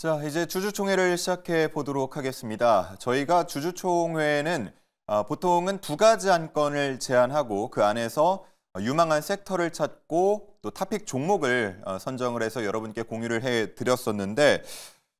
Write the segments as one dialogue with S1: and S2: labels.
S1: 자, 이제 주주총회를 시작해 보도록 하겠습니다. 저희가 주주총회는 어, 보통은 두 가지 안건을 제안하고 그 안에서 유망한 섹터를 찾고 또 탑픽 종목을 어, 선정을 해서 여러분께 공유를 해 드렸었는데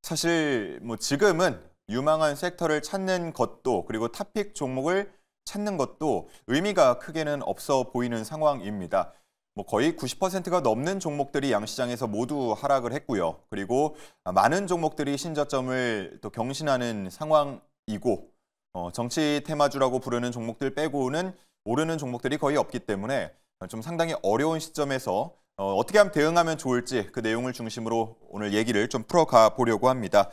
S1: 사실 뭐 지금은 유망한 섹터를 찾는 것도 그리고 탑픽 종목을 찾는 것도 의미가 크게는 없어 보이는 상황입니다. 뭐 거의 90%가 넘는 종목들이 양시장에서 모두 하락을 했고요. 그리고 많은 종목들이 신저점을 또 경신하는 상황이고 어, 정치 테마주라고 부르는 종목들 빼고는 오르는 종목들이 거의 없기 때문에 좀 상당히 어려운 시점에서 어, 어떻게 하면 대응하면 좋을지 그 내용을 중심으로 오늘 얘기를 좀 풀어가 보려고 합니다.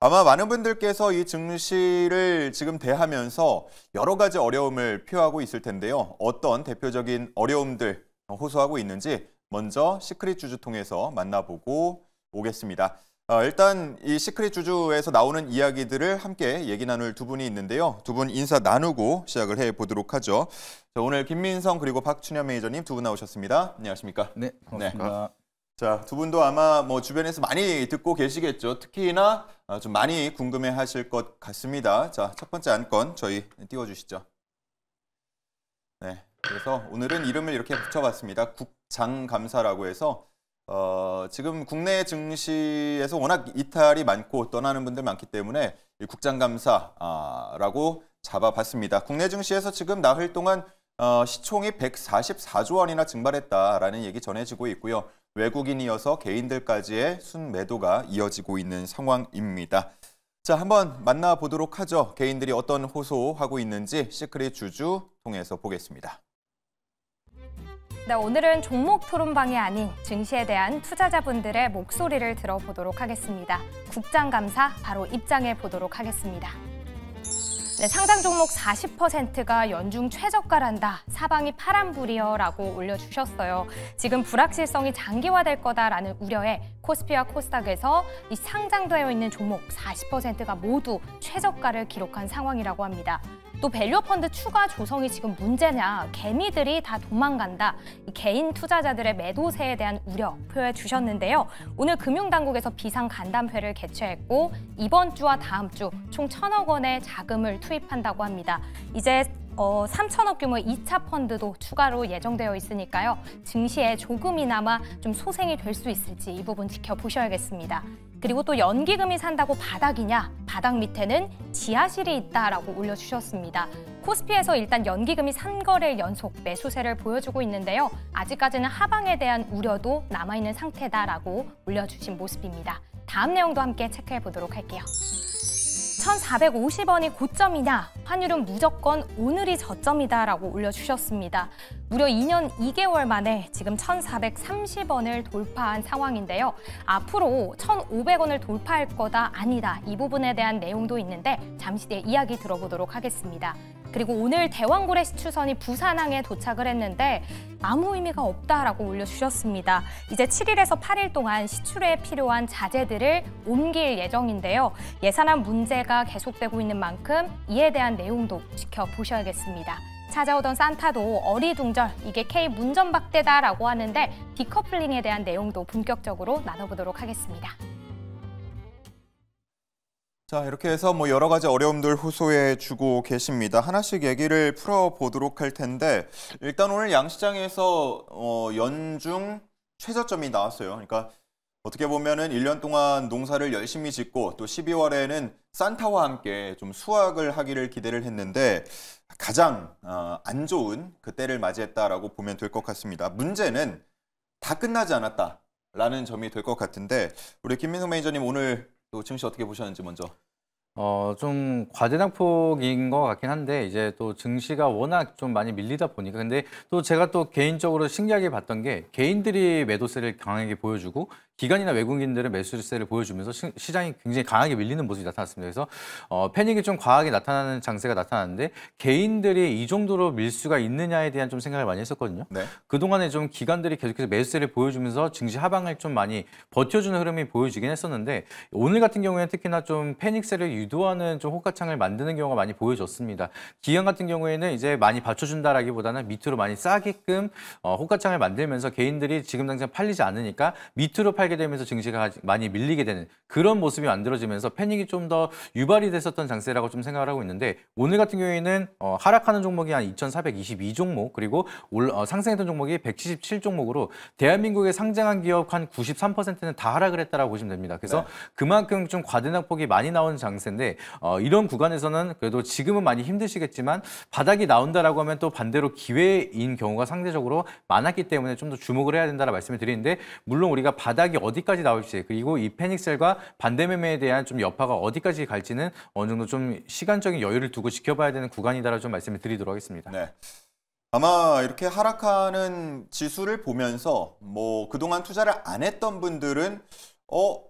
S1: 아마 많은 분들께서 이 증시를 지금 대하면서 여러 가지 어려움을 표하고 있을 텐데요. 어떤 대표적인 어려움들 호소하고 있는지 먼저 시크릿 주주 통해서 만나보고 오겠습니다. 어, 일단 이 시크릿 주주에서 나오는 이야기들을 함께 얘기 나눌 두 분이 있는데요. 두 분 인사 나누고 시작을 해보도록 하죠. 오늘 김민성 그리고 박춘현 매니저님 두 분 나오셨습니다. 안녕하십니까? 네, 반갑습니다. 네. 자, 두 분도 아마 뭐 주변에서 많이 듣고 계시겠죠. 특히나 어, 좀 많이 궁금해 하실 것 같습니다. 자, 첫 번째 안건 저희 띄워주시죠. 네. 그래서 오늘은 이름을 이렇게 붙여봤습니다. 국장감사라고 해서 어, 지금 국내 증시에서 워낙 이탈이 많고 떠나는 분들 많기 때문에 국장감사라고 잡아봤습니다. 국내 증시에서 지금 나흘 동안 어, 시총이 144조 원이나 증발했다라는 얘기 전해지고 있고요. 외국인이어서 개인들까지의 순매도가 이어지고 있는 상황입니다. 자, 한번 만나보도록 하죠. 개인들이 어떤 호소하고 있는지 시크릿 주주 통해서 보겠습니다.
S2: 네, 오늘은 종목 토론방이 아닌 증시에 대한 투자자분들의 목소리를 들어보도록 하겠습니다. 국장 감사 바로 입장해 보도록 하겠습니다. 네, 상장 종목 40%가 연중 최저가란다. 사방이 파란불이여라고 올려주셨어요. 지금 불확실성이 장기화될 거다라는 우려에 코스피와 코스닥에서 이 상장되어 있는 종목 40%가 모두 최저가를 기록한 상황이라고 합니다. 또 밸류펀드 추가 조성이 지금 문제냐, 개미들이 다 도망간다, 개인 투자자들의 매도세에 대한 우려 표해 주셨는데요. 오늘 금융당국에서 비상 간담회를 개최했고 이번 주와 다음 주 총 천억 원의 자금을 투입한다고 합니다. 이제 어, 3천억 규모 의 2차 펀드도 추가로 예정되어 있으니까요. 증시에 조금이나마 좀 소생이 될 수 있을지 이 부분 지켜보셔야겠습니다. 그리고 또 연기금이 산다고 바닥이냐 바닥 밑에는 지하실이 있다라고 올려주셨습니다. 코스피에서 일단 연기금이 산거래 연속 매수세를 보여주고 있는데요. 아직까지는 하방에 대한 우려도 남아있는 상태다라고 올려주신 모습입니다. 다음 내용도 함께 체크해 보도록 할게요. 1,450원이 고점이냐 환율은 무조건 오늘이 저점이다라고 올려주셨습니다. 무려 2년 2개월 만에 지금 1,430원을 돌파한 상황인데요. 앞으로 1,500원을 돌파할 거다 아니다 이 부분에 대한 내용도 있는데 잠시 뒤에 이야기 들어보도록 하겠습니다. 그리고 오늘 대왕고래 시추선이 부산항에 도착을 했는데 아무 의미가 없다라고 올려주셨습니다. 이제 7일에서 8일 동안 시추에 필요한 자재들을 옮길 예정인데요. 예산안 문제가 계속되고 있는 만큼 이에 대한 관한 내용도 지켜보셔야겠습니다. 찾아오던 산타도 어리둥절 이게 K 문전박대다라고 하는데 디커플링에 대한 내용도 본격적으로 나눠보도록 하겠습니다.
S1: 자 이렇게 해서 뭐 여러 가지 어려움들 호소해 주고 계십니다. 하나씩 얘기를 풀어보도록 할 텐데 일단 오늘 양시장에서 어, 연중 최저점이 나왔어요. 그러니까 어떻게 보면은 1년 동안 농사를 열심히 짓고 또 12월에는 산타와 함께 좀 수학을 하기를 기대를 했는데 가장 어, 안 좋은 그때를 맞이했다라고 보면 될 것 같습니다. 문제는 다 끝나지 않았다라는 점이 될 것 같은데 우리 김민성 매니저님 오늘 또 증시 어떻게 보셨는지 먼저. 어, 좀 과대낭폭인
S3: 것 같긴 한데 이제 또 증시가 워낙 좀 많이 밀리다 보니까 근데 또 제가 또 개인적으로 신기하게 봤던 게 개인들이 매도세를 강하게 보여주고 기관이나 외국인들의 매수세를 보여주면서 시, 장이 굉장히 강하게 밀리는 모습이 나타났습니다. 그래서 어, 패닉이 좀 과하게 나타나는 장세가 나타났는데 개인들이 이 정도로 밀수가 있느냐에 대한 좀 생각을 많이 했었거든요. 네. 그동안에 좀 기관들이 계속해서 매수세를 보여주면서 증시 하방을 좀 많이 버텨주는 흐름이 보여지긴 했었는데 오늘 같은 경우에는 특히나 좀 패닉세를 유도하는 좀 호가창을 만드는 경우가 많이 보여졌습니다. 기관 같은 경우에는 이제 많이 받쳐준다라기보다는 밑으로 많이 싸게끔 어, 호가창을 만들면서 개인들이 지금 당장 팔리지 않으니까 밑으로 팔 팔게 되면서 증시가 많이 밀리게 되는 그런 모습이 만들어지면서 패닉이 좀 더 유발이 됐었던 장세라고 좀 생각을 하고 있는데 오늘 같은 경우에는 어, 하락하는 종목이 한 2,422종목 그리고 올, 어, 상승했던 종목이 177종목으로 대한민국의 상장한 기업 한 93%는 다 하락을 했다라고 보시면 됩니다. 그래서 네. 그만큼 좀 과대납폭이 많이 나온 장세인데 어, 이런 구간에서는 그래도 지금은 많이 힘드시겠지만 바닥이 나온다라고 하면 또 반대로 기회인 경우가 상대적으로 많았기 때문에 좀 더 주목을 해야 된다는 말씀을 드리는데 물론 우리가 바닥이 시작이 어디까지 나올지 그리고 이 패닉셀과 반대 매매에 대한 좀 여파가 어디까지 갈지는 어느 정도 좀 시간적인 여유를 두고 지켜봐야
S1: 되는 구간이다라고 좀 말씀을 드리도록 하겠습니다. 네. 아마 이렇게 하락하는 지수를 보면서 뭐 그동안 투자를 안 했던 분들은 어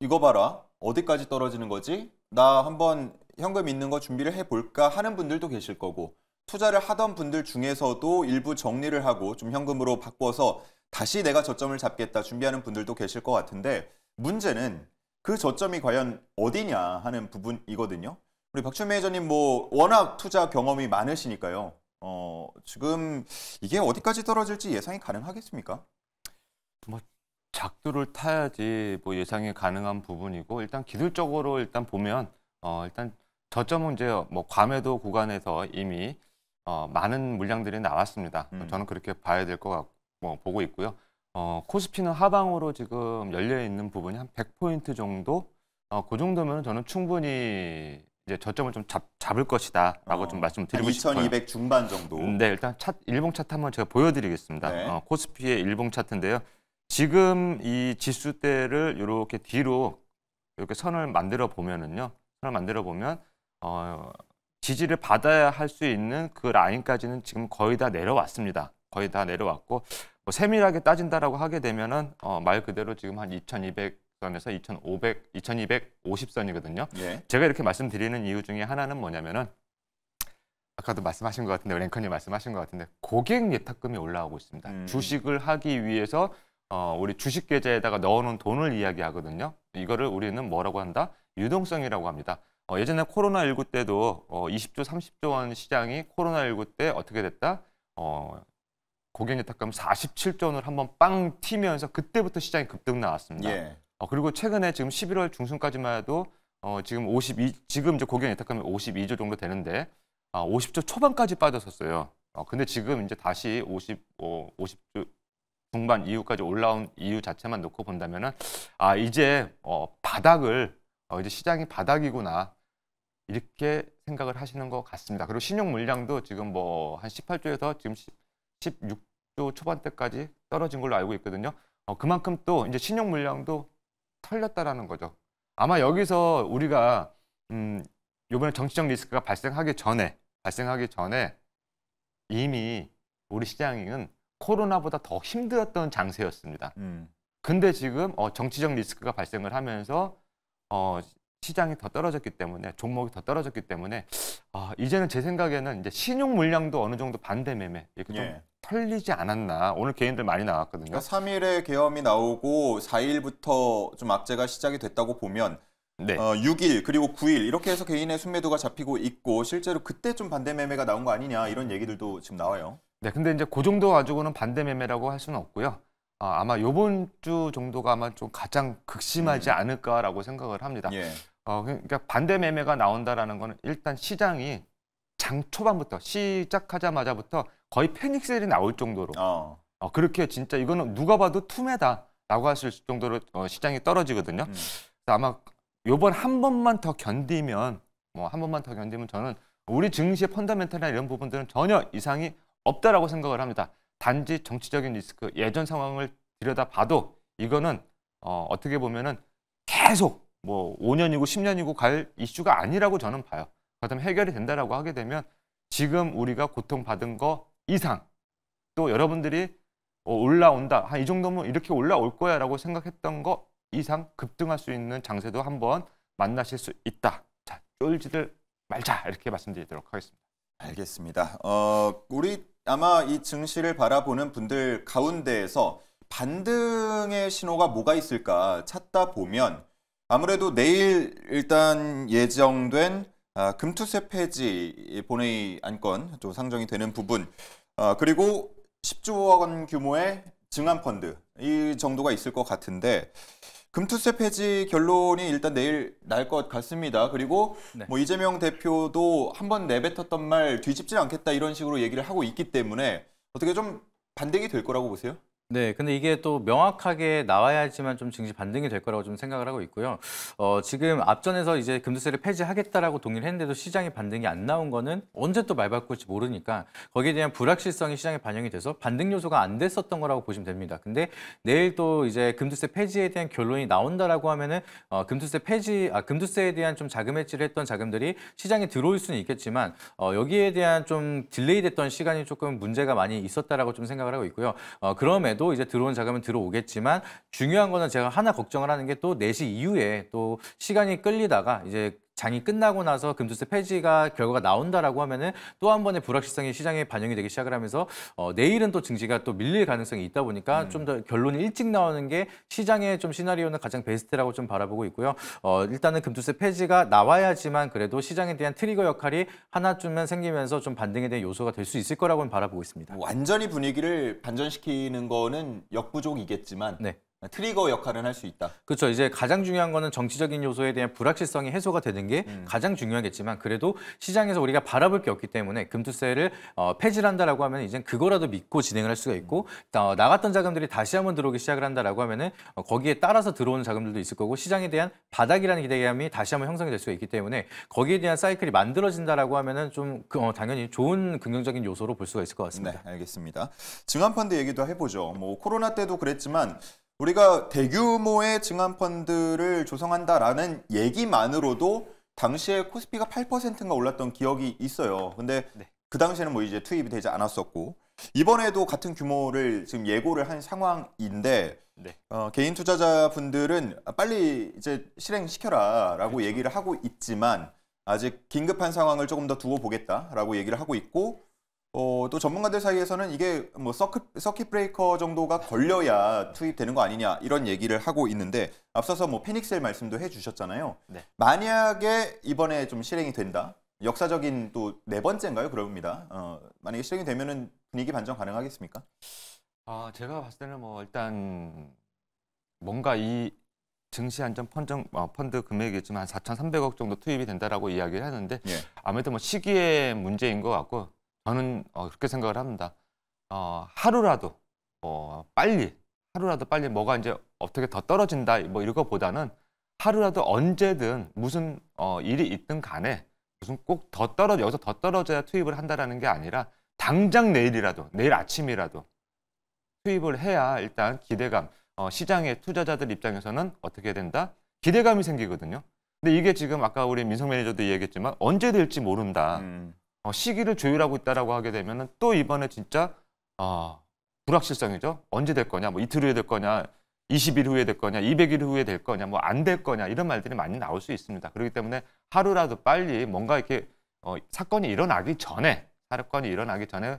S1: 이거 봐라 어디까지 떨어지는 거지 나 한번 현금 있는 거 준비를 해볼까 하는 분들도 계실 거고 투자를 하던 분들 중에서도 일부 정리를 하고 좀 현금으로 바꿔서 다시 내가 저점을 잡겠다 준비하는 분들도 계실 것 같은데 문제는 그 저점이 과연 어디냐 하는 부분이거든요. 우리 박준미 회장님 뭐 워낙 투자 경험이 많으시니까요. 어, 지금 이게 어디까지 떨어질지 예상이 가능하겠습니까?
S4: 뭐 작두를 타야지 뭐 예상이 가능한 부분이고 일단 기술적으로 일단 보면 어, 일단 저점은 이제 뭐 과매도 구간에서 이미 어, 많은 물량들이 나왔습니다. 음. 저는 그렇게 봐야 될 것 같고 뭐 보고 있고요. 어, 코스피는 하방으로 지금 열려 있는 부분이 한 100포인트 정도. 어, 그 정도면 저는 충분히 이제 저점을 좀 잡, 잡을 것이다라고 어, 좀 말씀드리고 을2200 싶어요. 2200 중반 정도. 음, 네, 일단 차, 일봉 차트 한번 제가 보여드리겠습니다. 네. 어, 코스피의 일봉 차트인데요. 지금 이 지수대를 이렇게 뒤로 이렇게 선을 만들어 보면은요, 선을 만들어 보면 어, 지지를 받아야 할 수 있는 그 라인까지는 지금 거의 다 내려왔습니다. 거의 다 내려왔고 뭐 세밀하게 따진다라고 하게 되면은 어, 말 그대로 지금 한 2,200선에서 2,500, 2,250선이거든요. 예. 제가 이렇게 말씀드리는 이유 중에 하나는 뭐냐면은 아까도 말씀하신 것 같은데 랭커님 말씀하신 것 같은데 고객 예탁금이 올라오고 있습니다. 음. 주식을 하기 위해서 어, 우리 주식 계좌에다가 넣어놓은 돈을 이야기하거든요. 이거를 우리는 뭐라고 한다? 유동성이라고 합니다. 어, 예전에 코로나 19 때도 어, 20조, 30조 원 시장이 코로나 19 때 어떻게 됐다? 어, 고객예탁금 47조 원을 한번 빵 튀면서 그때부터 시장이 급등 나왔습니다. 예. 어, 그리고 최근에 지금 11월 중순까지만 해도 어, 지금 52 지금 이제 고객예탁금이 52조 정도 되는데 아, 50조 초반까지 빠졌었어요. 어, 근데 지금 이제 다시 50 어, 50조 중반 이후까지 올라온 이유 자체만 놓고 본다면은 아 이제 어, 바닥을 어, 이제 시장이 바닥이구나 이렇게 생각을 하시는 것 같습니다. 그리고 신용 물량도 지금 뭐 한 18조에서 지금 16조 초반대까지 떨어진 걸로 알고 있거든요. 어, 그만큼 또 이제 신용 물량도 털렸다라는 거죠. 아마 여기서 우리가 음, 이번에 정치적 리스크가 발생하기 전에 발생하기 전에 이미 우리 시장은 코로나보다 더 힘들었던 장세였습니다. 음. 근데 지금 어, 정치적 리스크가 발생을 하면서 어, 시장이 더 떨어졌기 때문에 종목이 더 떨어졌기 때문에 아, 이제는 제 생각에는 이제 신용 물량도 어느 정도 반대 매매 이렇게 예. 좀 털리지 않았나 오늘 개인들 많이 나왔거든요. 그러니까
S1: 3일에 계엄이 나오고 4일부터 좀 악재가 시작이 됐다고 보면 네. 어, 6일 그리고 9일 이렇게 해서 개인의 순매도가 잡히고 있고 실제로 그때 좀 반대 매매가 나온 거 아니냐 이런 얘기들도 지금 나와요.
S4: 네, 근데 이제 그 정도 가지고는 반대 매매라고 할 수는 없고요. 아, 아마 요번 주 정도가 아마 좀 가장 극심하지 음. 않을까라고 생각을 합니다. 예. 어, 그러니까 반대 매매가 나온다라는 거는 일단 시장이 장 초반부터 시작하자마자부터 거의 패닉셀이 나올 정도로 어. 어, 그렇게 진짜 이거는 누가 봐도 투매다라고 하실 정도로 어, 시장이 떨어지거든요. 음. 아마 요번 한 번만 더 견디면 뭐 한 번만 더 견디면 저는 우리 증시의 펀더멘탈이나 이런 부분들은 전혀 이상이 없다라고 생각을 합니다. 단지 정치적인 리스크 예전 상황을 들여다봐도 이거는 어, 어떻게 보면은 계속 뭐 5년이고 10년이고 갈 이슈가 아니라고 저는 봐요. 그다음 해결이 된다라고 하게 되면 지금 우리가 고통받은 거 이상 또 여러분들이 어, 올라온다 한 이 정도면 이렇게 올라올 거야라고 생각했던 거 이상 급등할 수 있는 장세도 한번 만나실 수 있다. 자 쫄지들 말자 이렇게 말씀드리도록
S1: 하겠습니다. 알겠습니다. 어, 우리 아마 이 증시를 바라보는 분들 가운데에서 반등의 신호가 뭐가 있을까 찾다 보면 아무래도 내일 일단 예정된 아, 금투세 폐지 본회의 안건 좀 상정이 되는 부분 아, 그리고 10조 원 규모의 증안 펀드 이 정도가 있을 것 같은데 금투세 폐지 결론이 일단 내일 날 것 같습니다. 그리고 네. 뭐 이재명 대표도 한 번 내뱉었던 말뒤집지 않겠다 이런 식으로 얘기를 하고 있기 때문에 어떻게 좀 반대기 될 거라고 보세요?
S3: 네, 근데 이게 또 명확하게 나와야지만 좀 증시 반등이 될 거라고 좀 생각을 하고 있고요. 어, 지금 앞전에서 이제 금도세를 폐지하겠다라고 동의를 했는데도 시장이 반등이 안 나온 거는 언제 또 말 바꿀지 모르니까 거기에 대한 불확실성이 시장에 반영이 돼서 반등 요소가 안 됐었던 거라고 보시면 됩니다. 근데 내일 또 이제 금도세 폐지에 대한 결론이 나온다라고 하면은 어, 금도세 폐지, 아, 금도세에 대한 좀 자금 해지를 했던 자금들이 시장에 들어올 수는 있겠지만 어, 여기에 대한 좀 딜레이 됐던 시간이 조금 문제가 많이 있었다라고 좀 생각을 하고 있고요. 어, 그럼에도 경에도 이제 들어온 자금은 들어오겠지만 중요한 거는 제가 하나 걱정을 하는 게 또 4시 이후에 또 시간이 끌리다가 이제 장이 끝나고 나서 금투세 폐지가 결과가 나온다라고 하면은 또 한 번의 불확실성이 시장에 반영이 되기 시작을 하면서 어, 내일은 또 증시가 또 밀릴 가능성이 있다 보니까 음. 좀더 결론이 일찍 나오는 게 시장의 좀 시나리오는 가장 베스트라고 좀 바라보고 있고요. 어, 일단은 금투세 폐지가 나와야지만 그래도 시장에 대한 트리거 역할이 하나쯤은 생기면서 좀 반등에 대한 요소가 될 수 있을 거라고는 바라보고 있습니다.
S1: 완전히 분위기를 반전시키는
S3: 거는 역부족이겠지만 네. 트리거 역할은 할 수 있다. 그렇죠. 이제 가장 중요한 거는 정치적인 요소에 대한 불확실성이 해소가 되는 게 음. 가장 중요하겠지만 그래도 시장에서 우리가 바라볼 게 없기 때문에 금투세를 어, 폐지를 한다라고 하면 이제 그거라도 믿고 진행을 할 수가 있고 음. 어, 나갔던 자금들이 다시 한번 들어오기 시작을 한다라고 하면은 어, 거기에 따라서 들어오는 자금들도 있을 거고 시장에 대한 바닥이라는 기대감이 다시 한번 형성이 될 수가 있기 때문에 거기에 대한 사이클이 만들어진다라고 하면은 좀
S1: 그, 어, 당연히 좋은 긍정적인 요소로 볼 수가 있을 것 같습니다. 네, 알겠습니다. 증안펀드 얘기도 해보죠. 뭐 코로나 때도 그랬지만 우리가 대규모의 증한 펀드를 조성한다라는 얘기만으로도 당시에 코스피가 8%가 올랐던 기억이 있어요. 근데 네. 그 당시에는 뭐 이제 투입이 되지 않았었고 이번에도 같은 규모를 지금 예고를 한 상황인데 네. 어, 개인 투자자분들은 빨리 이제 실행시켜라라고 그렇죠. 얘기를 하고 있지만 아직 긴급한 상황을 조금 더 두고 보겠다라고 얘기를 하고 있고 어, 또 전문가들 사이에서는 이게 뭐 서킷, 서킷 브레이커 정도가 걸려야 투입되는 거 아니냐 이런 얘기를 하고 있는데 앞서서 뭐 페닉셀 말씀도 해주셨잖아요. 네. 만약에 이번에 좀 실행이 된다. 역사적인 또 네 번째인가요? 그럽니다. 어, 만약에 실행이 되면은 분위기 반전 가능하겠습니까? 아
S4: 제가 봤을 때는 뭐 일단 뭔가 이 증시 안전 펀정, 어, 펀드 금액이 지만 4,300억 정도 투입이 된다라고 이야기를 하는데 예. 아무래도 뭐 시기의 문제인 것 같고 저는 어, 그렇게 생각을 합니다. 어, 하루라도 어, 빨리 하루라도 빨리 뭐가 이제 어떻게 더 떨어진다 뭐 이런 것보다는 하루라도 언제든 무슨 어, 일이 있든 간에 무슨 꼭 더 떨어 여기서 더 떨어져야 투입을 한다라는 게 아니라 당장 내일이라도 내일 아침이라도 투입을 해야 일단 기대감 어, 시장의 투자자들 입장에서는 어떻게 된다 기대감이 생기거든요. 근데 이게 지금 아까 우리 민성 매니저도 얘기했지만 언제 될지 모른다. 음. 어, 시기를 조율하고 있다라고 하게 되면또 이번에 진짜 어, 불확실성이죠. 언제 될 거냐, 뭐 이틀 후에 될 거냐, 20일 후에 될 거냐, 200일 후에 될 거냐, 뭐 안 될 거냐 이런 말들이 많이 나올 수 있습니다. 그렇기 때문에 하루라도 빨리 뭔가 이렇게 어, 사건이 일어나기 전에 사건이 일어나기 전에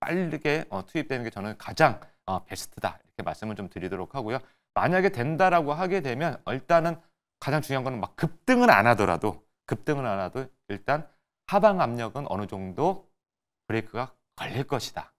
S4: 빠르게 어, 투입되는 게 저는 가장 어, 베스트다 이렇게 말씀을 좀 드리도록 하고요. 만약에 된다라고 하게 되면 일단은 가장 중요한 거는 막 급등은 안 하더라도 급등은 안 하도 일단 하방 압력은 어느 정도 브레이크가 걸릴 것이다.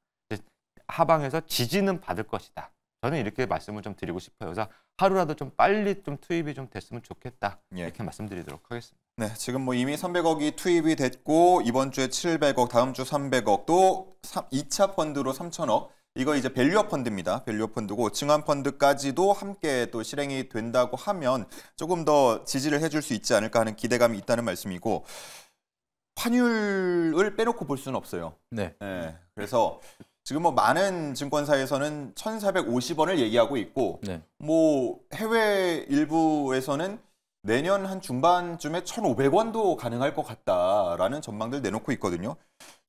S4: 하방에서 지지는 받을 것이다. 저는 이렇게 말씀을 좀 드리고 싶어요. 그래서 하루라도 좀 빨리 좀 투입이 좀 됐으면
S1: 좋겠다. 예. 이렇게 말씀드리도록 하겠습니다. 네, 지금 뭐 이미 300억이 투입이 됐고 이번 주에 700억, 다음 주 300억, 또 2차 펀드로 3천억. 이거 이제 밸류업 펀드입니다. 밸류업 펀드고 증환 펀드까지도 함께 또 실행이 된다고 하면 조금 더 지지를 해줄 수 있지 않을까 하는 기대감이 있다는 말씀이고 환율을 빼놓고 볼 수는 없어요. 네. 네. 그래서 지금 뭐 많은 증권사에서는 1,450원을 얘기하고 있고 네. 뭐 해외 일부에서는 내년 한 중반쯤에 1,500원도 가능할 것 같다라는 전망들 내놓고 있거든요.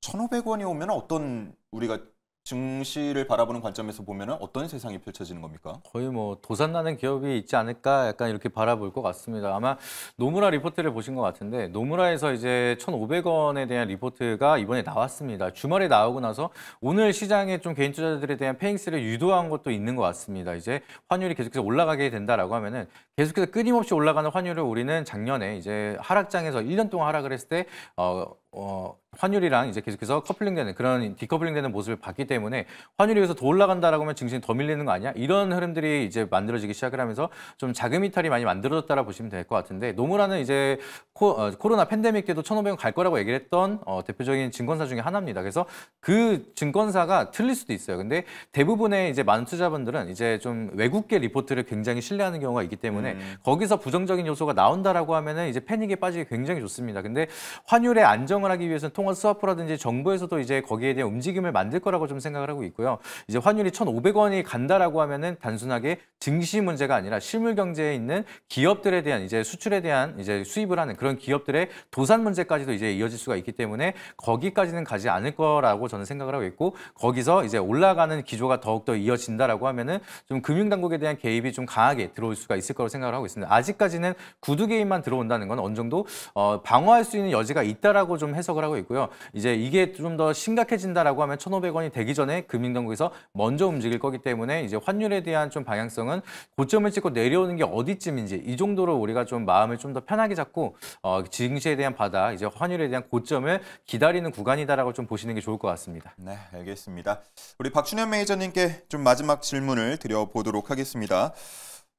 S1: 1,500원이 오면 어떤 우리가 증시를 바라보는 관점에서 보면 어떤 세상이 펼쳐지는 겁니까? 거의 뭐 도산나는 기업이 있지 않을까 약간 이렇게 바라볼 것
S3: 같습니다. 아마 노무라 리포트를 보신 것 같은데 노무라에서 이제 1,500원에 대한 리포트가 이번에 나왔습니다. 주말에 나오고 나서 오늘 시장에 좀 개인 투자자들에 대한 페잉스를 유도한 것도 있는 것 같습니다. 이제 환율이 계속해서 올라가게 된다라고 하면은 계속해서 끊임없이 올라가는 환율을 우리는 작년에 이제 하락장에서 1년 동안 하락을 했을 때 어, 어, 환율이랑 이제 계속해서 커플링되는 그런 디커플링되는 모습을 봤기 때문에 환율이 여기서 더 올라간다라고 하면 증시는 더 밀리는 거 아니야? 이런 흐름들이 이제 만들어지기 시작을 하면서 좀 자금 이탈이 많이 만들어졌다라고 보시면 될 것 같은데 노무라는 이제 코, 어, 로나 팬데믹 때도 1 5 0 0 원갈 거라고 얘기를 했던 어, 대표적인 증권사 중에 하나입니다. 그래서 그 증권사가 틀릴 수도 있어요. 근데 대부분의 이제 많은 투자분들은 이제 좀 외국계 리포트를 굉장히 신뢰하는 경우가 있기 때문에 음. 거기서 부정적인 요소가 나온다라고 하면은 이제 패닉에 빠지기 굉장히 좋습니다. 근데 환율의 안정 활성을 하기 위해서는 통화 스와프라든지 정부에서도 이제 거기에 대한 움직임을 만들 거라고 좀 생각을 하고 있고요. 이제 환율이 1,500원이 간다라고 하면은 단순하게 증시 문제가 아니라 실물 경제에 있는 기업들에 대한 이제 수출에 대한 이제 수입을 하는 그런 기업들의 도산 문제까지도 이제 이어질 수가 있기 때문에 거기까지는 가지 않을 거라고 저는 생각을 하고 있고 거기서 이제 올라가는 기조가 더욱더 이어진다라고 하면은 좀 금융당국에 대한 개입이 좀 강하게 들어올 수가 있을 거라고 생각을 하고 있습니다. 아직까지는 구두 개입만 들어온다는 건 어느 정도 어, 방어할 수 있는 여지가 있다라고 좀 해석을 하고 있고요. 이제 이게 좀 더 심각해진다라고 하면 1,500원이 되기 전에 금융당국에서 먼저 움직일 거기 때문에 이제 환율에 대한 좀 방향성은 고점을 찍고 내려오는 게 어디쯤인지 이 정도로 우리가 좀 마음을 좀 더 편하게 잡고 어, 증시에 대한 바다, 이제 환율에 대한 고점을 기다리는
S1: 구간이다라고 좀 보시는 게 좋을 것 같습니다. 네, 알겠습니다. 우리 박준현 매니저님께 좀 마지막 질문을 드려보도록 하겠습니다.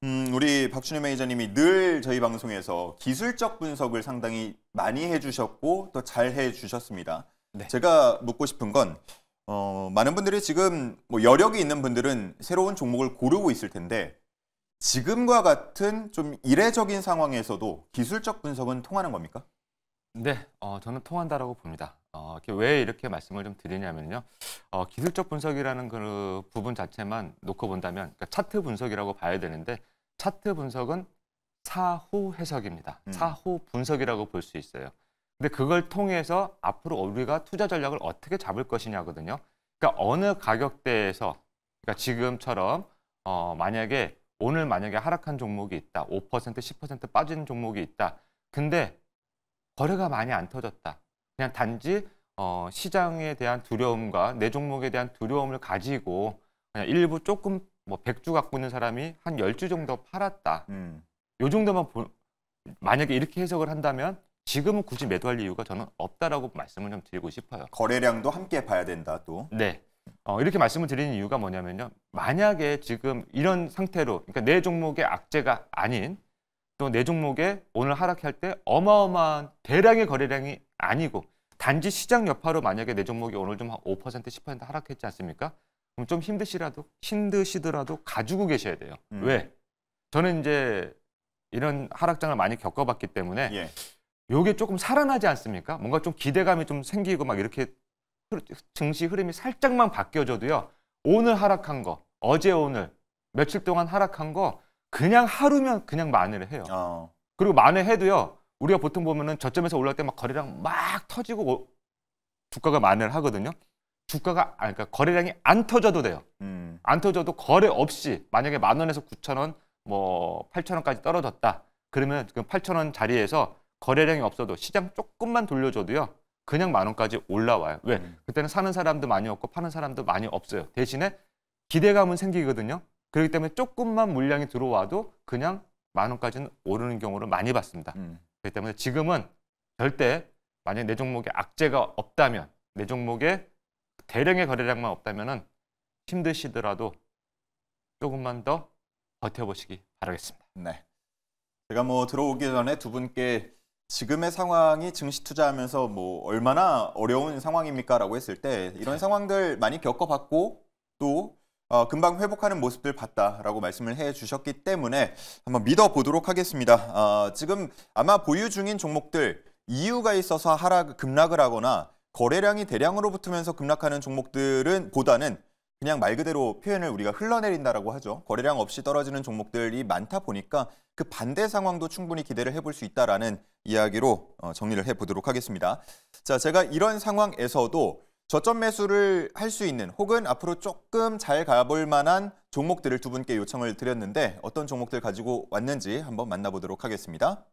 S1: 음, 우리 박준현 매니저님이 늘 저희 방송에서 기술적 분석을 상당히 많이 해주셨고 또잘 해주셨습니다. 네. 제가 묻고 싶은 건 어, 많은 분들이 지금 뭐 여력이 있는 분들은 새로운 종목을 고르고 있을 텐데 지금과 같은 좀 이례적인 상황에서도 기술적 분석은 통하는 겁니까?
S4: 네, 어, 저는 통한다라고 봅니다. 어, 왜 이렇게 말씀을 좀 드리냐면요. 어, 기술적 분석이라는 그 부분 자체만 놓고 본다면 그러니까 차트 분석이라고 봐야 되는데 차트 분석은 사후 해석입니다. 음. 사후 분석이라고 볼 수 있어요. 근데 그걸 통해서 앞으로 우리가 투자 전략을 어떻게 잡을 것이냐거든요. 그러니까 어느 가격대에서 그러니까 지금처럼 어, 만약에 오늘 만약에 하락한 종목이 있다. 5% 10% 빠진 종목이 있다. 근데 거래가 많이 안 터졌다. 그냥 단지 어, 시장에 대한 두려움과 내 종목에 대한 두려움을 가지고 그냥 일부 조금 뭐 100주 갖고 있는 사람이 한 10주 정도 팔았다. 음. 요 정도만 보, 만약에 이렇게 해석을 한다면 지금은 굳이 매도할 이유가 저는 없다라고 말씀을 좀 드리고
S1: 싶어요. 거래량도 함께 봐야 된다 또.
S4: 네. 어, 이렇게 말씀을 드리는 이유가 뭐냐면요. 만약에 지금 이런 상태로 그러니까 내 종목의 악재가 아닌 또 내 종목에 오늘 하락할 때 어마어마한 대량의 거래량이 아니고 단지 시장 여파로 만약에 내 종목이 오늘 좀한5% 10% 하락했지 않습니까? 그럼 좀 힘드시라도 힘드시더라도 가지고 계셔야 돼요. 음. 왜? 저는 이제 이런 하락장을 많이 겪어봤기 때문에 예. 요게 조금 살아나지 않습니까? 뭔가 좀 기대감이 좀 생기고 막 이렇게 증시 흐름이 살짝만 바뀌어져도요. 오늘 하락한 거, 어제 오늘 며칠 동안 하락한 거 그냥 하루면 그냥 만회를 해요. 어. 그리고 만회해도요. 우리가 보통 보면은 저점에서 올라올 때막 거래량 막 터지고 뭐 주가가 만회를 하거든요. 주가가 아니 그러니까 거래량이 안 터져도 돼요. 음. 안 터져도 거래 없이 만약에 만 원에서 구천 원, 뭐 팔천 원까지 떨어졌다. 그러면 그 팔천 원 자리에서 거래량이 없어도 시장 조금만 돌려줘도요. 그냥 만 원까지 올라와요. 왜? 음. 그때는 사는 사람도 많이 없고 파는 사람도 많이 없어요. 대신에 기대감은 생기거든요. 그렇기 때문에 조금만 물량이 들어와도 그냥 만 원까지는 오르는 경우를 많이 봤습니다. 음. 그렇기 때문에 지금은 절대 만약 내 종목에 악재가 없다면 내 종목에 대량의 거래량만 없다면 힘드시더라도 조금만 더
S1: 버텨보시기 바라겠습니다. 네. 제가 뭐 들어오기 전에 두 분께 지금의 상황이 증시 투자하면서 뭐 얼마나 어려운 상황입니까라고 했을 때 이런 네. 상황들 많이 겪어봤고 또 어, 금방 회복하는 모습들 봤다라고 말씀을 해주셨기 때문에 한번 믿어보도록 하겠습니다. 어, 지금 아마 보유 중인 종목들 이유가 있어서 하락 급락을 하거나 거래량이 대량으로 붙으면서 급락하는 종목들은 보다는 그냥 말 그대로 표현을 우리가 흘러내린다라고 하죠. 거래량 없이 떨어지는 종목들이 많다 보니까 그 반대 상황도 충분히 기대를 해볼 수 있다라는 이야기로 어, 정리를 해보도록 하겠습니다. 자, 제가 이런 상황에서도 저점 매수를 할 수 있는 혹은 앞으로 조금 잘 가볼 만한 종목들을 두 분께 요청을 드렸는데 어떤 종목들 가지고 왔는지 한번 만나보도록 하겠습니다.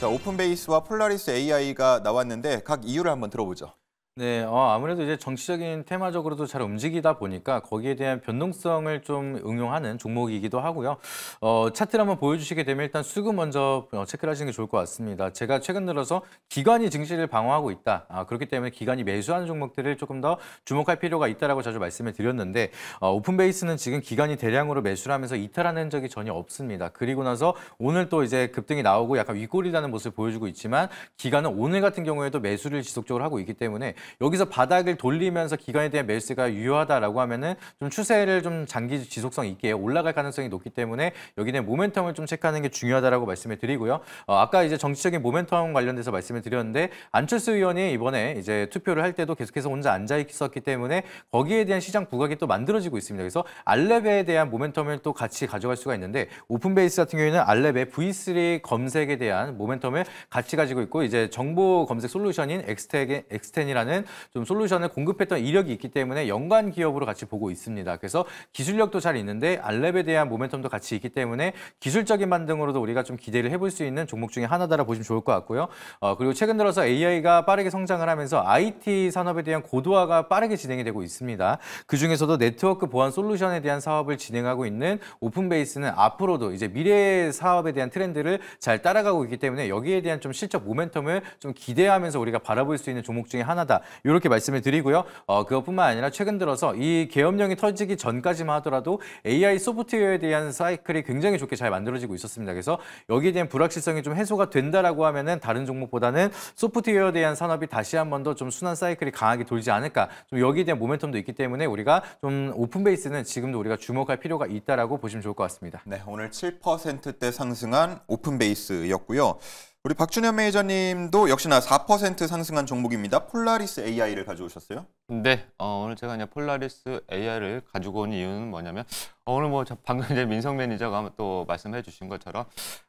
S1: 자, 오픈베이스와 폴라리스 AI가 나왔는데 각 이유를 한번 들어보죠.
S3: 네, 어, 아무래도 이제 정치적인 테마적으로도 잘 움직이다 보니까 거기에 대한 변동성을 좀 응용하는 종목이기도 하고요. 어, 차트를 한번 보여주시게 되면 일단 수급 먼저 어, 체크를 하시는 게 좋을 것 같습니다. 제가 최근 들어서 기관이 증시를 방어하고 있다. 아, 그렇기 때문에 기관이 매수하는 종목들을 조금 더 주목할 필요가 있다라고 자주 말씀을 드렸는데 어, 오픈베이스는 지금 기관이 대량으로 매수를 하면서 이탈하는 적이 전혀 없습니다. 그리고 나서 오늘 또 이제 급등이 나오고 약간 윗골이라는 모습을 보여주고 있지만 기관은 오늘 같은 경우에도 매수를 지속적으로 하고 있기 때문에 여기서 바닥을 돌리면서 기간에 대한 매수가 유효하다라고 하면은 좀 추세를 좀 장기 지속성 있게 올라갈 가능성이 높기 때문에 여기 는 모멘텀을 좀 체크하는 게 중요하다라고 말씀을 드리고요. 어, 아까 이제 정치적인 모멘텀 관련돼서 말씀을 드렸는데 안철수 의원이 이번에 이제 투표를 할 때도 계속해서 혼자 앉아 있었기 때문에 거기에 대한 시장 부각이 또 만들어지고 있습니다. 그래서 알레베에 대한 모멘텀을 또 같이 가져갈 수가 있는데 오픈베이스 같은 경우에는 알레베 V3 검색에 대한 모멘텀을 같이 가지고 있고 이제 정보 검색 솔루션인 엑스텐이라는 있는 좀 솔루션을 공급했던 이력이 있기 때문에 연관 기업으로 같이 보고 있습니다. 그래서 기술력도 잘 있는데 알렙에 대한 모멘텀도 같이 있기 때문에 기술적인 반등으로도 우리가 좀 기대를 해볼 수 있는 종목 중에 하나다라 보시면 좋을 것 같고요. 어, 그리고 최근 들어서 AI가 빠르게 성장을 하면서 IT 산업에 대한 고도화가 빠르게 진행이 되고 있습니다. 그 중에서도 네트워크 보안 솔루션에 대한 사업을 진행하고 있는 오픈베이스는 앞으로도 이제 미래 사업에 대한 트렌드를 잘 따라가고 있기 때문에 여기에 대한 좀 실적 모멘텀을 좀 기대하면서 우리가 바라볼 수 있는 종목 중에 하나다. 이렇게 말씀을 드리고요. 어, 그것뿐만 아니라 최근 들어서 이 계엄령이 터지기 전까지만 하더라도 AI 소프트웨어에 대한 사이클이 굉장히 좋게 잘 만들어지고 있었습니다. 그래서 여기에 대한 불확실성이 좀 해소가 된다라고 하면은 다른 종목보다는 소프트웨어에 대한 산업이 다시 한번더 좀 순환 사이클이 강하게 돌지 않을까. 좀 여기에 대한 모멘텀도 있기 때문에 우리가 좀 오픈
S1: 베이스는 지금도 우리가 주목할 필요가 있다라고 보시면 좋을 것 같습니다. 네, 오늘 7%대 상승한 오픈 베이스였고요. 우리 박준현 매니저님도 역시나 4% 상승한 종목입니다. 폴라리스 AI를 가져오셨어요?
S4: 네, 어, 오늘 제가 이제 폴라리스 AI를 가지고 온 이유는 뭐냐면 어, 오늘 뭐 방금 이제 민성 매니저가 또 말씀해 주신 것처럼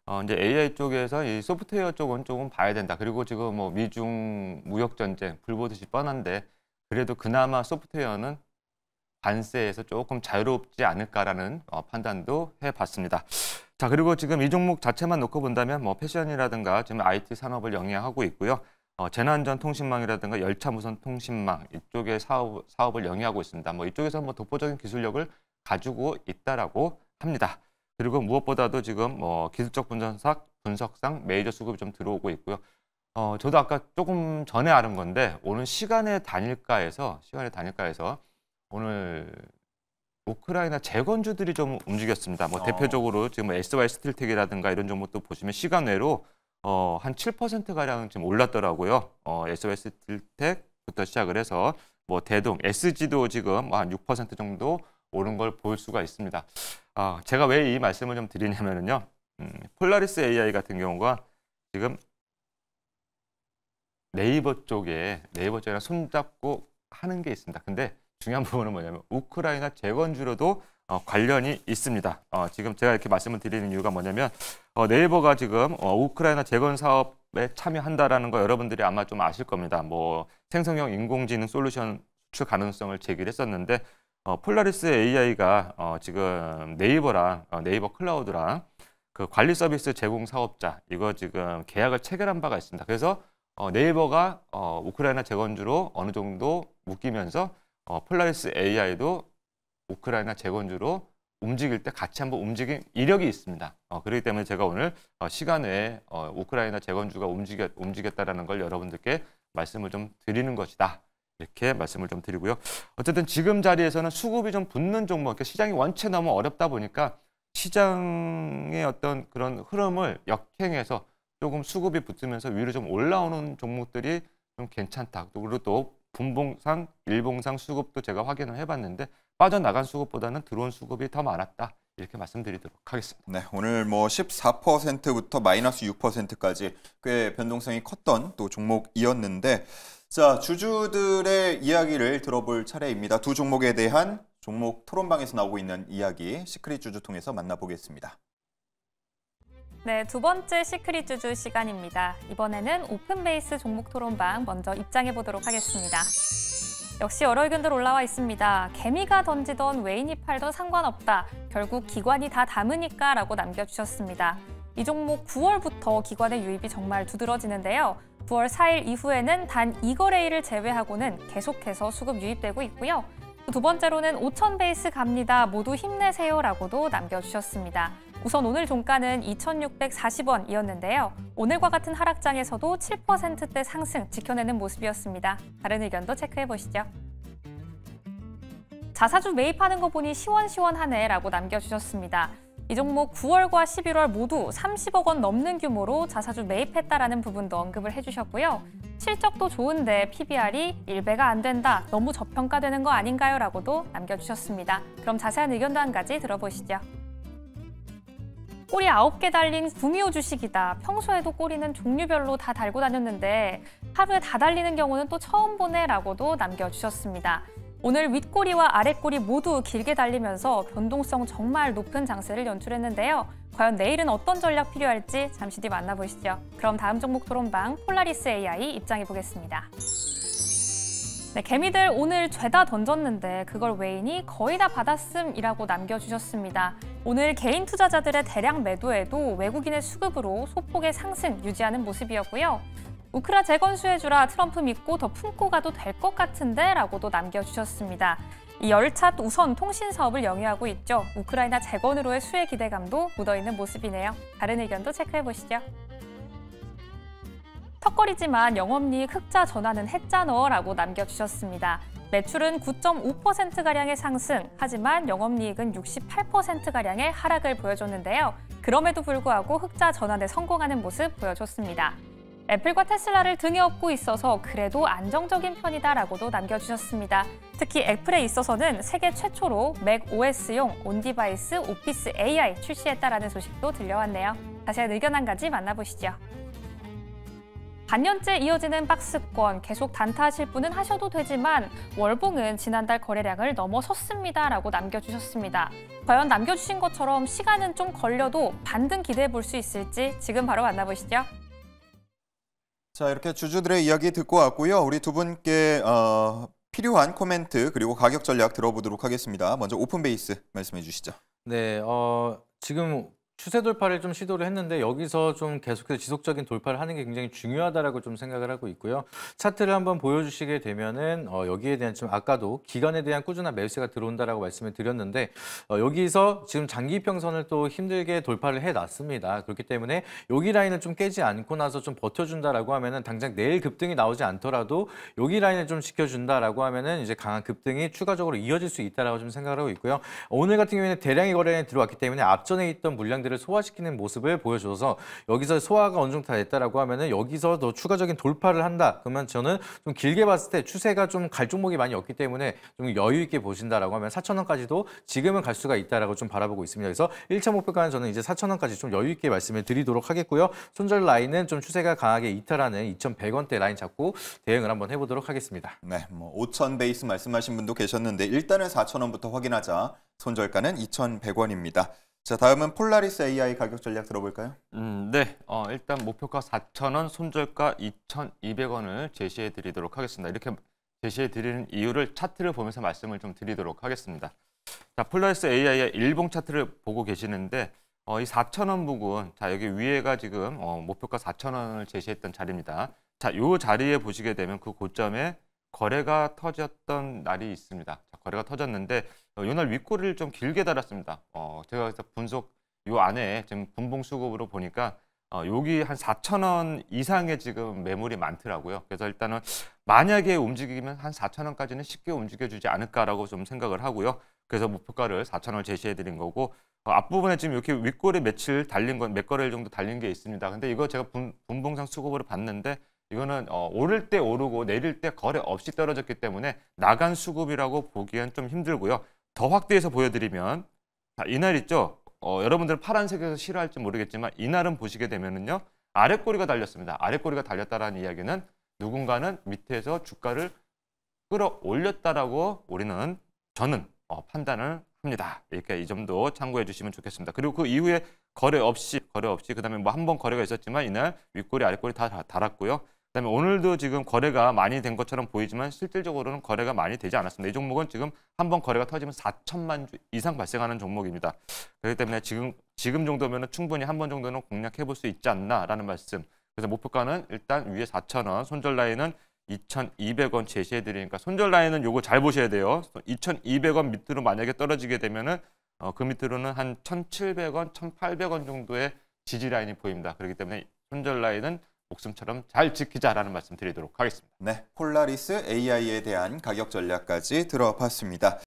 S4: 어, 이제 AI 쪽에서 이 소프트웨어 쪽은 조금 봐야 된다. 그리고 지금 뭐 미중 무역 전쟁 불보듯이 뻔한데 그래도 그나마 소프트웨어는 관세에서 조금 자유롭지 않을까라는 어, 판단도 해봤습니다. 자, 그리고 지금 이 종목 자체만 놓고 본다면 뭐 패션이라든가 지금 IT 산업을 영위하고 있고요. 어, 재난전 통신망이라든가 열차 무선 통신망 이쪽의 사업, 사업을 영위하고 있습니다. 뭐 이쪽에서 뭐 독보적인 기술력을 가지고 있다라고 합니다. 그리고 무엇보다도 지금 뭐 기술적 분석상, 분석상 메이저 수급이 좀 들어오고 있고요. 어, 저도 아까 조금 전에 아는 건데 오늘 시간의 단일가에서 시간의 단일가에서 오늘 우크라이나 재건주들이 좀 움직였습니다. 뭐 어. 대표적으로 지금 SY 스틸텍이라든가 이런 종목도 보시면 시간 외로 어, 한 7%가량 지금 올랐더라고요. 어, SY 스틸텍부터 시작을 해서 뭐 대동, SG도 지금 뭐 한6% 정도 오른 걸 볼 수가 있습니다. 아, 제가 왜 이 말씀을 좀 드리냐면요. 음, 폴라리스 AI 같은 경우가 지금 네이버 쪽에 네이버 쪽에 손잡고 하는 게 있습니다. 근데 중요한 부분은 뭐냐면 우크라이나 재건주로도 어, 관련이 있습니다. 어, 지금 제가 이렇게 말씀을 드리는 이유가 뭐냐면 어, 네이버가 지금 어, 우크라이나 재건 사업에 참여한다라는 거 여러분들이 아마 좀 아실 겁니다. 뭐 생성형 인공지능 솔루션 수출 가능성을 제기를 했었는데 어, 폴라리스 AI가 어, 지금 네이버랑 어, 네이버 클라우드랑 그 관리 서비스 제공 사업자 이거 지금 계약을 체결한 바가 있습니다. 그래서 어, 네이버가 어, 우크라이나 재건주로 어느 정도 묶이면서 어, 폴라리스 AI도 우크라이나 재건주로 움직일 때 같이 한번 움직인 이력이 있습니다. 어, 그렇기 때문에 제가 오늘 어, 시간 외에 어, 우크라이나 재건주가 움직였, 움직였다라는 걸 여러분들께 말씀을 좀 드리는 것이다. 이렇게 말씀을 좀 드리고요. 어쨌든 지금 자리에서는 수급이 좀 붙는 종목, 그러니까 시장이 원체 너무 어렵다 보니까 시장의 어떤 그런 흐름을 역행해서 조금 수급이 붙으면서 위로 좀 올라오는 종목들이 좀 괜찮다. 그리고 또 분봉상, 일봉상 수급도 제가 확인을 해봤는데 빠져나간 수급보다는 들어온 수급이 더 많았다. 이렇게 말씀드리도록 하겠습니다.
S1: 네, 오늘 뭐 14%부터 마이너스 6%까지 꽤 변동성이 컸던 또 종목이었는데 자 주주들의 이야기를 들어볼 차례입니다. 두 종목에 대한 종목 토론방에서 나오고 있는 이야기 시크릿 주주 통해서 만나보겠습니다.
S5: 네, 두 번째 시크릿 주주 시간입니다. 이번에는 오픈베이스 종목 토론방 먼저 입장해 보도록 하겠습니다. 역시 여러 의견들 올라와 있습니다. 개미가 던지던 외인이 팔던 상관없다. 결국 기관이 다 담으니까 라고 남겨주셨습니다. 이 종목 9월부터 기관의 유입이 정말 두드러지는데요. 9월 4일 이후에는 단 2거래일을 제외하고는 계속해서 수급 유입되고 있고요. 두 번째로는 5천 베이스 갑니다. 모두 힘내세요라고도 남겨주셨습니다. 우선 오늘 종가는 2,640원이었는데요. 오늘과 같은 하락장에서도 7%대 상승 지켜내는 모습이었습니다. 다른 의견도 체크해 보시죠. 자사주 매입하는 거 보니 시원시원하네 라고 남겨주셨습니다. 이 종목 9월과 11월 모두 30억 원 넘는 규모로 자사주 매입했다라는 부분도 언급을 해주셨고요. 실적도 좋은데 PBR이 1배가 안 된다, 너무 저평가되는 거 아닌가요? 라고도 남겨주셨습니다. 그럼 자세한 의견도 한 가지 들어보시죠. 꼬리 9개 달린 구미호 주식이다. 평소에도 꼬리는 종류별로 다 달고 다녔는데 하루에 다 달리는 경우는 또 처음 보네 라고도 남겨주셨습니다. 오늘 윗꼬리와 아랫꼬리 모두 길게 달리면서 변동성 정말 높은 장세를 연출했는데요. 과연 내일은 어떤 전략 필요할지 잠시 뒤 만나보시죠. 그럼 다음 종목 토론방 폴라리스 AI 입장해 보겠습니다. 네, 개미들 오늘 죄다 던졌는데 그걸 외인이 거의 다 받았음이라고 남겨주셨습니다. 오늘 개인 투자자들의 대량 매도에도 외국인의 수급으로 소폭의 상승 유지하는 모습이었고요. 우크라 재건수해주라 트럼프 믿고 더 품고 가도 될 것 같은데 라고도 남겨주셨습니다. 이 열차 우선 통신 사업을 영위하고 있죠. 우크라이나 재건으로의 수혜 기대감도 묻어있는 모습이네요. 다른 의견도 체크해보시죠. 턱걸이지만 영업이익 흑자 전환은 했잖어라고 남겨주셨습니다. 매출은 9.5%가량의 상승, 하지만 영업이익은 68%가량의 하락을 보여줬는데요. 그럼에도 불구하고 흑자 전환에 성공하는 모습 보여줬습니다. 애플과 테슬라를 등에 업고 있어서 그래도 안정적인 편이다라고도 남겨주셨습니다. 특히 애플에 있어서는 세계 최초로 맥 OS용 온디바이스 오피스 AI 출시했다라는 소식도 들려왔네요. 자세한 의견 한 가지 만나보시죠. 반년째 이어지는 박스권 계속 단타하실 분은 하셔도 되지만 월봉은 지난달 거래량을 넘어섰습니다라고 남겨주셨습니다. 과연 남겨주신 것처럼 시간은 좀 걸려도 반등 기대해 볼 수 있을지 지금 바로 만나보시죠.
S1: 자 이렇게 주주들의 이야기 듣고 왔고요. 우리 두 분께 어, 필요한 코멘트 그리고 가격 전략 들어보도록 하겠습니다. 먼저 오픈베이스 말씀해 주시죠.
S3: 네, 어, 지금 추세 돌파를 좀 시도를 했는데 여기서 좀 계속해서 지속적인 돌파를 하는 게 굉장히 중요하다라고 좀 생각을 하고 있고요. 차트를 한번 보여주시게 되면은 어 여기에 대한 좀 아까도 기간에 대한 꾸준한 매수세가 들어온다라고 말씀을 드렸는데 어 여기서 지금 장기 평선을또 힘들게 돌파를 해놨습니다. 그렇기 때문에 여기 라인을 좀 깨지 않고 나서 좀 버텨준다라고 하면은 당장 내일 급등이 나오지 않더라도 여기 라인을 좀 지켜준다라고 하면은 이제 강한 급등이 추가적으로 이어질 수 있다라고 좀 생각하고 을 있고요. 오늘 같은 경우에는 대량의 거래량 들어왔기 때문에 앞전에 있던 물량들 이야들을 소화시키는 모습을 보여줘서 여기서 소화가 어느 정도 다 됐다라고 하면은 여기서 더 추가적인 돌파를 한다. 그러면 저는 좀 길게 봤을 때 추세가 좀 갈 종목이 많이 없기 때문에 좀 여유 있게 보신다라고 하면 4천원까지도 지금은 갈 수가 있다라고 좀 바라보고 있습니다. 그래서 1차 목표가는 저는 이제 4천원까지 좀 여유 있게 말씀을 드리도록 하겠고요. 손절 라인은 좀 추세가 강하게 이탈하는 2,100원대 라인 잡고 대응을 한번 해보도록 하겠습니다.
S1: 네, 뭐 5천 베이스 말씀하신 분도 계셨는데 일단은 4천 원부터 확인하자. 손절가는 2,100원입니다. 자 다음은 폴라리스 AI 가격 전략 들어볼까요? 음,
S4: 네. 어, 일단 목표가 4,000원, 손절가 2,200원을 제시해 드리도록 하겠습니다. 이렇게 제시해 드리는 이유를 차트를 보면서 말씀을 좀 드리도록 하겠습니다. 자, 폴라리스 AI의 일봉 차트를 보고 계시는데 어, 이 4,000원 부근, 자 여기 위에가 지금 어, 목표가 4,000원을 제시했던 자리입니다. 자, 이 자리에 보시게 되면 그 고점에 거래가 터졌던 날이 있습니다. 자, 거래가 터졌는데 어, 요날 윗골을 좀 길게 달았습니다. 어, 제가 그래서 분석 요 안에 지금 분봉 수급으로 보니까 어, 여기 한 4천 원 이상의 지금 매물이 많더라고요. 그래서 일단은 만약에 움직이면 한 4천 원까지는 쉽게 움직여주지 않을까라고 좀 생각을 하고요. 그래서 목표가를 4천 원 제시해드린 거고 어, 앞부분에 지금 이렇게 윗골에 며칠 달린 건 몇 거래일 정도 달린 게 있습니다. 근데 이거 제가 분, 봉상 수급으로 봤는데 이거는 어, 오를 때 오르고 내릴 때 거래 없이 떨어졌기 때문에 나간 수급이라고 보기엔 좀 힘들고요. 더 확대해서 보여드리면 자, 이날 있죠. 어, 여러분들 파란색에서 싫어할지 모르겠지만 이날은 보시게 되면은요. 아래 꼬리가 달렸습니다. 아래 꼬리가 달렸다라는 이야기는 누군가는 밑에서 주가를 끌어올렸다라고 우리는 저는 어, 판단을 합니다. 그러니까 이 점도 참고해 주시면 좋겠습니다. 그리고 그 이후에 거래 없이 거래 없이 그다음에 뭐 한 번 거래가 있었지만 이날 윗꼬리 아래꼬리다 달았고요. 그다음에 오늘도 지금 거래가 많이 된 것처럼 보이지만 실질적으로는 거래가 많이 되지 않았습니다. 이 종목은 지금 한 번 거래가 터지면 4천만 주 이상 발생하는 종목입니다. 그렇기 때문에 지금 지금 정도면 충분히 한 번 정도는 공략해 볼 수 있지 않나라는 말씀. 그래서 목표가는 일단 위에 4천 원, 손절 라인은 2,200원 제시해 드리니까 손절 라인은 요거 잘 보셔야 돼요. 2,200원 밑으로 만약에 떨어지게 되면은 어, 그 밑으로는 한 1,700원, 1,800원 정도의 지지 라인이 보입니다. 그렇기 때문에 손절 라인은 목숨처럼 잘 지키자라는 말씀 드리도록 하겠습니다. 네,
S1: 폴라리스 AI에 대한 가격 전략까지 들어봤습니다.